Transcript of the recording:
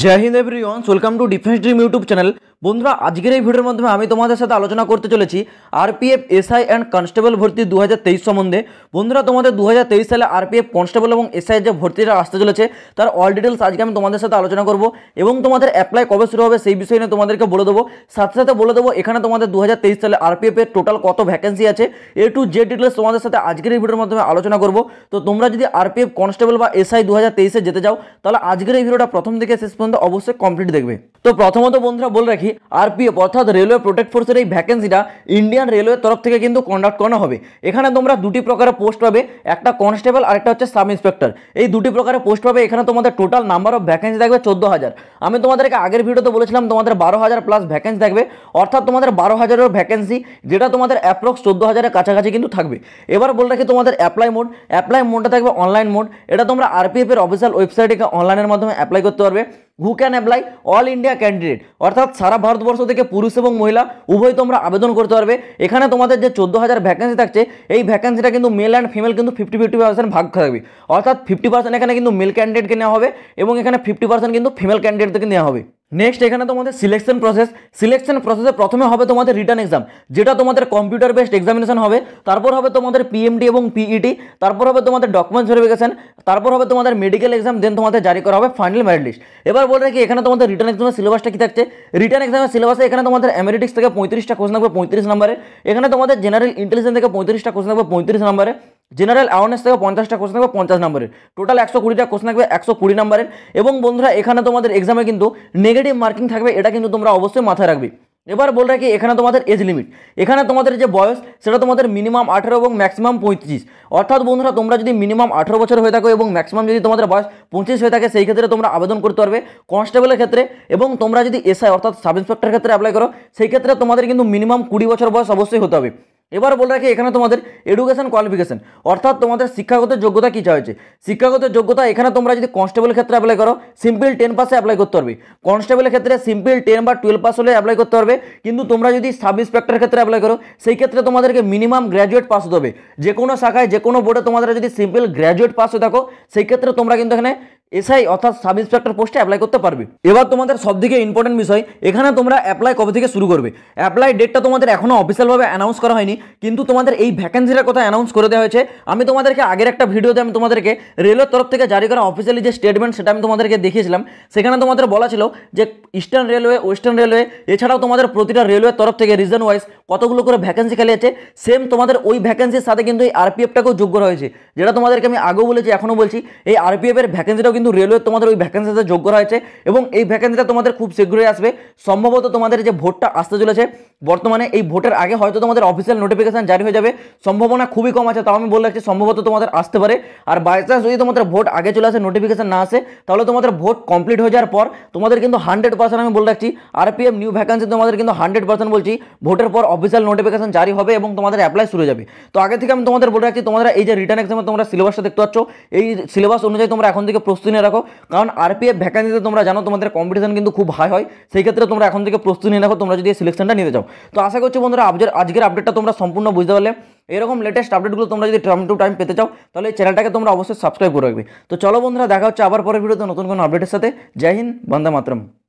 जय हिंद everyone welcome to defence dream YouTube channel বন্ধুরা আজকের এই ভিডিওর মাধ্যমে আমি তোমাদের সাথে আলোচনা করতে চলেছি আরপিএফ এসআই অ্যান্ড কনস্টেবল ভর্তি দু সম্বন্ধে বন্ধুরা তোমাদের দু সালে আরপিএফ কনস্টেবল এবং এসআই যে ভর্তিটা আসতে চলেছে তার অল ডিটেলস আজকে আমি তোমাদের সাথে আলোচনা করব এবং তোমাদের অ্যাপ্লাই কবে শুরু হবে সেই বিষয়ে নিয়ে তোমাদেরকে বলে দেবো সাথে সাথে বলে দেবো এখানে তোমাদের দু সালে আরপিএফের টোটাল কত ভ্যাকেন্সি আছে এ টু জে ডিটেলস তোমাদের সাথে আজকের এই ভিডিওর মাধ্যমে আলোচনা করব তো তোমরা যদি আরপিএফ কনস্টেবল বা এসআই দু হাজার যেতে চাও তাহলে আজকের এই ভিডিওটা প্রথম থেকে শেষ পর্যন্ত অবশ্যই কমপ্লিট দেখবে তো প্রথমত বন্ধুরা বলে রাখি আরপিএফ অর্থাৎ রেলওয়ে প্রোটেক্ট ফোর্সের এই ভ্যাকেন্সিটা ইন্ডিয়ান রেলওয়ের তরফ থেকে কিন্তু কন্ডাক্ট করানো হবে এখানে তোমরা দুটি প্রকারের পোস্ট পাবে একটা কনস্টেবল আর একটা হচ্ছে সাব ইন্সপেক্টর এই দুটি প্রকারের পোস্ট পাবে এখানে তোমাদের টোটাল নাম্বার অফ ভ্যাকেন্সি থাকবে চোদ্দো হাজার আমি তোমাদেরকে আগের ভিডিওতে বলেছিলাম তোমাদের বারো হাজার প্লাস ভ্যাকেন্সি থাকবে অর্থাৎ তোমাদের বারো হাজারের ভ্যাকেন্সি যেটা তোমাদের অ্যাপ্রক্স চোদ্দো হাজারের কাছাকাছি কিন্তু থাকবে এবার বলে রাখি তোমাদের অ্যাপ্লাই মোড অ্যাপ্লাই মোডটা থাকবে অনলাইন মোড এটা তোমরা আরপিএফের অফিসিয়াল ওয়েবসাইটে অনলাইনের মাধ্যমে অ্যাপ্লাই করতে পারবে who can apply all India candidate অর্থাৎ সারা ভারতবর্ষ থেকে পুরুষ এবং মহিলা উভয় তোমরা আবেদন করতে পারবে এখানে তোমাদের যে চোদ্দো হাজার ভ্যাকেন্সি থাকছে এই ভ্যাকেন্সিটা কিন্তু মেল অ্যান্ড ফিমেল কিন্তু ফিফটি ফিফটি পার্সেন্ট ভাগ থাকবে অর্থাৎ ফিফটি পার্সেন্ট এখানে কিন্তু মেল ক্যান্ডিডেটকে নেওয়া হবে এবং এখানে ফিফটি পার্সেন্ট কিন্তু ফিমেল ক্যান্ডিডেটকে নেওয়া হবে নেক্সট এখানে তোমাদের সিলেকশন প্রসেস সিলেকশন প্রসেসে প্রথমে হবে তোমাদের রিটার্ন এক্সাম যেটা তোমাদের কম্পিউটার বেসড এক্সামিনেশন হবে তারপর হবে তোমাদের পিএমডি এবং পিইটি e তারপর হবে তোমাদের ডকুমেন্টস ভেরিফিকেশন তারপর হবে তোমাদের মেডিকেল এক্সাম দেন তোমাদের জারি করা হবে ফাইনাল মেরিট লিস্ট এবার বলে রাখি এখানে তোমাদের রিটার্ন এক্সামের সিলেবাসটা কী থাকছে রিটার্ন এক্সামের সিলেবাসে এখানে তোমাদের এমেরিটিক্স থেকে পঁয়ত্রিশটা কোশ্চেন থাকবে পঁয়ত্রিশ নম্বরে এখানে তোমাদের জেনারেল ইন্টেলিজেন্স থেকে পঁয়ত্রিশটা কোশ্চেন থাকবে পঁয়ত্রিশ নম্বরে জেনারেল অ্যাওয়ারনেস থেকে পঞ্চাশটা কোশ্চেন থাকবে পঞ্চাশ নম্বরের টোটাল একশো কুড়িটা কোশ্চেন থাকবে একশো কুড়ি নম্বরের এবং বন্ধুরা এখানে তোমাদের এক্সামে কিন্তু নেগেটিভ মার্কিং থাকবে এটা কিন্তু তোমরা অবশ্যই মাথায় রাখবে এবার বল রাখি এখানে তোমাদের এজ লিমিট এখানে তোমাদের যে বয়স সেটা তোমাদের মিনিমাম আঠেরো এবং ম্যাক্সিমাম পঁয়ত্রিশ অর্থাৎ বন্ধুরা তোমরা যদি মিনিমাম আঠেরো বছর হয়ে থাকো এবং ম্যাক্সিমাম যদি তোমাদের বয়স পঁচিশ হয়ে থাকে সেই ক্ষেত্রে তোমরা আবেদন করতে পারবে কনস্টেবলের ক্ষেত্রে এবং তোমরা যদি এসআই অর্থাৎ সাব ইন্সপেক্টর ক্ষেত্রে অ্যাপ্লাই করো সেই ক্ষেত্রে তোমাদের কিন্তু মিনিমাম কুড়ি বছর বয়স অবশ্যই হতে হবে এবার বলে রাখি এখানে তোমাদের এডুকেশন কোয়ালিফিকেশন অর্থাৎ তোমাদের শিক্ষাগত যোগ্যতা কী হয়েছে শিক্ষাগত যোগ্যতা এখানে তোমরা যদি কনস্টেবল ক্ষেত্রে অ্যাপ্লাই করো সিম্পল টেন পাসে অ্যাপ্লাই করতে পারবে কনস্টেবলের ক্ষেত্রে সিম্পল টেন বা টুয়েলভ পাস হলে অ্যাপ্লাই করতে পারবে কিন্তু তোমরা যদি সাব ইন্সপেক্টর ক্ষেত্রে অ্যাপ্লাই করো সেই ক্ষেত্রে তোমাদেরকে মিনিমাম গ্র্যাজুয়েট পাস হতে হবে যে কোনো শাখায় যে কোনো বোর্ডে তোমাদের যদি সিম্পল গ্র্যাজুয়েট পাস হয়ে থাকো সেই ক্ষেত্রে তোমরা কিন্তু এখানে এসআই অর্থাৎ সাব ইন্সপেক্টর পোস্টে অ্যাপ্লাই করতে পারবে এবার তোমাদের সবদিকে ইম্পর্টেন্ট বিষয় এখানে তোমরা অ্যাপ্লাই কবে থেকে শুরু করবে অ্যাপ্লাই ডেটটা তোমাদের এখনও অফিসিয়ালভাবে অ্যানাউন্স করা হয়নি কিন্তু তোমাদের এই ভ্যাকেন্সিটার কথা অ্যানাউন্স করে দেওয়া হয়েছে আমি তোমাদেরকে আগের একটা ভিডিওতে আমি তোমাদেরকে রেলের তরফ থেকে জারি করা অফিসিয়ালি যে স্টেটমেন্ট সেটা আমি তোমাদেরকে দেখিয়েছিলাম সেখানে তোমাদের বলা ছিল যে ইস্টার্ন রেলওয়ে ওয়েস্টার্ন রেলওয়ে এছাড়াও তোমাদের প্রতিটা রেলওয়ের তরফ থেকে রিজন ওয়াইজ কতগুলো করে ভ্যাকেন্সি খালি আছে সেম তোমাদের ওই ভ্যাকেন্সির সাথে কিন্তু এই আরপিএফটাকেও যোগ্য রয়েছে যেটা তোমাদেরকে আমি আগেও বলেছি এখনও বলছি এই আরপিএফের ভ্যাকেন্সিটাও কিন্তু রেলওয়ে তোমাদের ওই ভ্যাকেন্সির সাথে যোগ্য রয়েছে এবং এই ভ্যাকেন্সিটা তোমাদের খুব শীঘ্রই আসবে সম্ভবত তোমাদের যে ভোটটা আসতে চলেছে বর্তমানে এই ভোটের আগে হয়তো তোমাদের অফিসিয়াল নোটিফিকেশান জারি হয়ে যাবে সম্ভাবনা খুবই কম আছে তাও আমি বলে রাখছি সম্ভবত তোমাদের আসতে পারে আর বাই চান্স যদি তোমাদের ভোট আগে চলে আসে নোটিফিকেশান না আসে তাহলে তোমাদের ভোট কমপ্লিট হয়ে যাওয়ার পর তোমাদের কিন্তু হান্ড্রেড পার্সেন্ট আমি বলে রাখছি আরপিএফ নিউ ভ্যাকেন্সি তোমাদের কিন্তু হান্ড্রেড পার্সেন্ট বলছি ভোটের পর অফিসিয়াল নোটিফিকেশন জারি হবে এবং তোমাদের অ্যাপ্লাই শুরু যাবে তো আগে থেকে আমি তোমাদের বলে রাখছি তোমরা এই যে রিটার্ন এক্সামে তোমরা সিলেবাসটা দেখতে পাচ্ছ এই সিলেবাস অনুযায়ী তোমরা এখন থেকে প্রস্তুতি নিয়ে রাখো কারণ আরপিএফ ভ্যাকান্সিতে তোমরা জানো তোমাদের কম্পিটিশন কিন্তু খুব হাই হয় সেই ক্ষেত্রে তোমরা এখন থেকে প্রস্তুতি নিয়ে রাখো তোমরা যদি সিলেকশনটা নিতে চাও তো আশা করছি বন্ধুরা আজকের আপডেটটা তোমরা সম্পূর্ণ বুঝতে পারলে এরকম লেটেস্ট আপডেটগুলো তোমরা যদি টাইম টু টাইম পেতে চাও তাহলে চ্যানেলটাকে তোমরা অবশ্যই সাবস্ক্রাইব করে রাখবে তো চলো বন্ধুরা দেখা হচ্ছে আবার পরের ভিডিওতে নতুন কোনো আপডেটের সাথে জয় হিন্দ বন্দে মাতরম